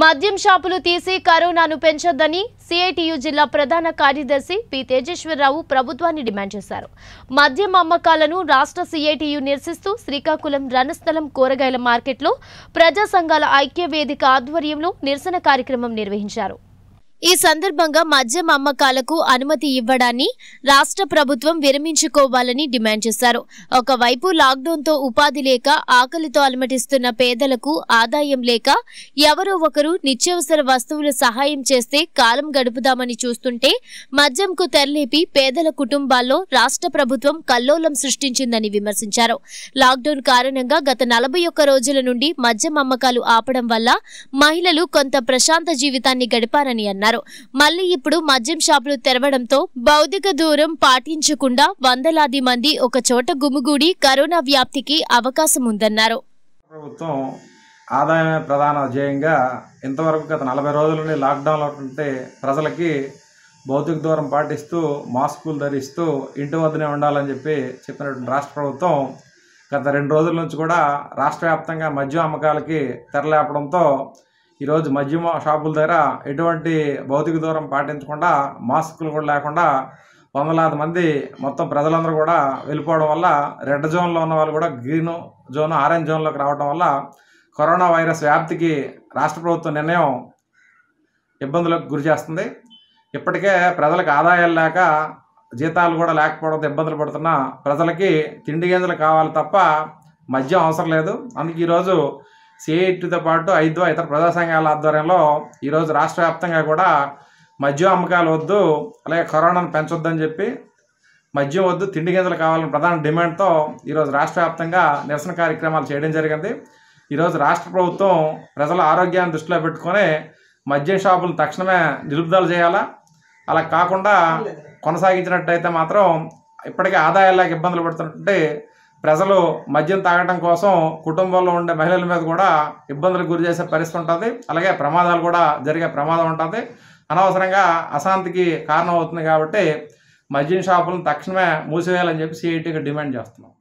మద్యం షాపులు తీసి కరోనాను పెంచొద్దని సిఐటియు జిల్లా ప్రధాన కార్యదర్శి పి తేజేశ్వరరావు ప్రభుత్వాన్ని డిమాండ్ చేశారు మద్యం అమ్మకాలను రాష్ట్ర సిఐటియు నిరసిస్తూ శ్రీకాకుళం రణస్థలం కూరగాయల మార్కెట్లో ప్రజా సంఘాల ఐక్య వేదిక ఆధ్వర్యంలో నిరసన కార్యక్రమం నిర్వహించారు ఈ సందర్భంగా మద్యం అమ్మకాలకు అనుమతి ఇవ్వడాన్ని రాష్ట్ర ప్రభుత్వం విరమించుకోవాలని డిమాండ్ చేశారు ఒకవైపు లాక్డౌన్తో ఉపాధి లేక ఆకలితో అలమటిస్తున్న పేదలకు ఆదాయం లేక ఎవరో ఒకరు నిత్యావసర వస్తువుల సహాయం చేస్తే కాలం గడుపుదామని చూస్తుంటే మద్యంకు తెరలేపి పేదల కుటుంబాల్లో రాష్ట్ర ప్రభుత్వం కల్లోలం సృష్టించిందని విమర్శించారు లాక్డౌన్ కారణంగా గత నలభై ఒక్క రోజుల నుండి మద్యం అమ్మకాలు ఆపడం వల్ల మహిళలు కొంత ప్రశాంత జీవితాన్ని గడిపారని అన్నారు అన్నారు మళ్ళీ ఇప్పుడు మద్యం షాపులు తెరవడంతో భౌతిక దూరం పాటించకుండా వందలాది మంది ఒక చోట గుమిగూడి కరోనా వ్యాప్తికి అవకాశం ఉందన్నారు ప్రభుత్వం ఆదాయమే ప్రధాన ధ్యేయంగా ఇంతవరకు గత నలభై రోజులని లాక్డౌన్లో ఉంటే ప్రజలకి భౌతిక దూరం పాటిస్తూ మాస్కులు ధరిస్తూ ఇంటి వద్దనే ఉండాలని చెప్పి చెప్పినటువంటి రాష్ట్ర ప్రభుత్వం గత రెండు రోజుల నుంచి కూడా రాష్ట్ర వ్యాప్తంగా మద్యం అమ్మకాలకి తెరలేపడంతో ఈరోజు మద్యం షాపుల దగ్గర ఎటువంటి భౌతిక దూరం పాటించకుండా మాస్కులు కూడా లేకుండా వందలాది మంది మొత్తం ప్రజలందరూ కూడా వెళ్ళిపోవడం వల్ల రెడ్ జోన్లో ఉన్న వాళ్ళు కూడా గ్రీన్ జోన్ ఆరెంజ్ జోన్లోకి రావడం వల్ల కరోనా వైరస్ వ్యాప్తికి రాష్ట్ర ప్రభుత్వం నిర్ణయం ఇబ్బందులకు గురి చేస్తుంది ఇప్పటికే ప్రజలకు ఆదాయాలు లేక జీతాలు కూడా లేకపోవడంతో ఇబ్బందులు పడుతున్న ప్రజలకి తిండి గింజలు కావాలి తప్ప మద్యం అవసరం లేదు అందుకే ఈరోజు సిఐటితో పాటు ఐదో ఇతర ప్రజా సంఘాల ఆధ్వర్యంలో ఈరోజు రాష్ట్ర వ్యాప్తంగా కూడా మద్యం అమ్మకాలు వద్దు అలాగే కరోనాను పెంచొద్దని చెప్పి మద్యం వద్దు తిండి గింజలు కావాలని ప్రధాన డిమాండ్తో ఈరోజు రాష్ట్ర వ్యాప్తంగా నిరసన కార్యక్రమాలు చేయడం జరిగింది ఈరోజు రాష్ట్ర ప్రభుత్వం ప్రజల ఆరోగ్యాన్ని దృష్టిలో పెట్టుకొని మద్యం షాపులను తక్షణమే నిలుపుదల చేయాలా అలా కాకుండా కొనసాగించినట్టయితే మాత్రం ఇప్పటికే ఆదాయాలకు ఇబ్బందులు పడుతున్నట్టు ప్రజలు మద్యం తాగటం కోసం కుటుంబంలో ఉండే మహిళల మీద కూడా ఇబ్బందులకు గురి చేసే పరిస్థితి ఉంటుంది అలాగే ప్రమాదాలు కూడా జరిగే ప్రమాదం ఉంటుంది అనవసరంగా అశాంతికి కారణం అవుతుంది కాబట్టి మద్యం షాపులను తక్షణమే మూసివేయాలని చెప్పి సిఐటికి డిమాండ్ చేస్తున్నాం